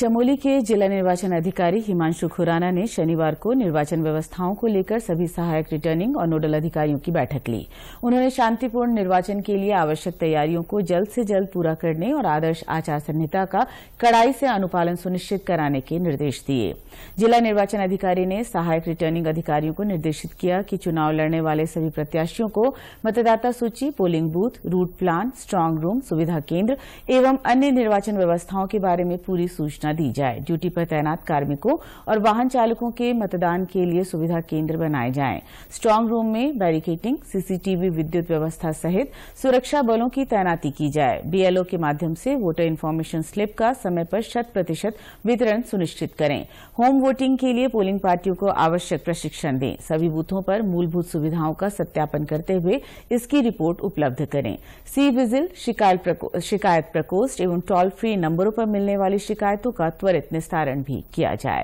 चमोली के जिला निर्वाचन अधिकारी हिमांशु खुराना ने शनिवार को निर्वाचन व्यवस्थाओं को लेकर सभी सहायक रिटर्निंग और नोडल अधिकारियों की बैठक ली उन्होंने शांतिपूर्ण निर्वाचन के लिए आवश्यक तैयारियों को जल्द से जल्द पूरा करने और आदर्श आचार संहिता का कड़ाई से अनुपालन सुनिश्चित कराने के निर्देश दिए जिला निर्वाचन अधिकारी ने सहायक रिटर्निंग अधिकारियों को निर्देशित किया कि चुनाव लड़ने वाले सभी प्रत्याशियों को मतदाता सूची polling booth route plan strong room सुविधा केन्द्र एवं अन्य निर्वाचन व्यवस्थाओं के बारे में पूरी सूचना सूचना दी जाए ड्यूटी पर तैनात कार्मिकों और वाहन चालकों के मतदान के लिए सुविधा केंद्र बनाए जाएं स्ट्रांग रूम में बैरिकेटिंग सीसीटीवी विद्युत व्यवस्था सहित सुरक्षा बलों की तैनाती की जाए बीएलओ के माध्यम से वोटर इन्फॉर्मेशन स्लिप का समय पर शत प्रतिशत वितरण सुनिश्चित करें होम वोटिंग के लिए पोलिंग पार्टियों को आवश्यक प्रशिक्षण दें सभी बूथों पर मूलभूत सुविधाओं का सत्यापन करते हुए इसकी रिपोर्ट उपलब्ध करें सी विजिल शिकायत प्रकोष्ठ एवं टोल फ्री नंबरों पर मिलने वाली शिकायतों का त्वरित निस्तारण भी किया जाये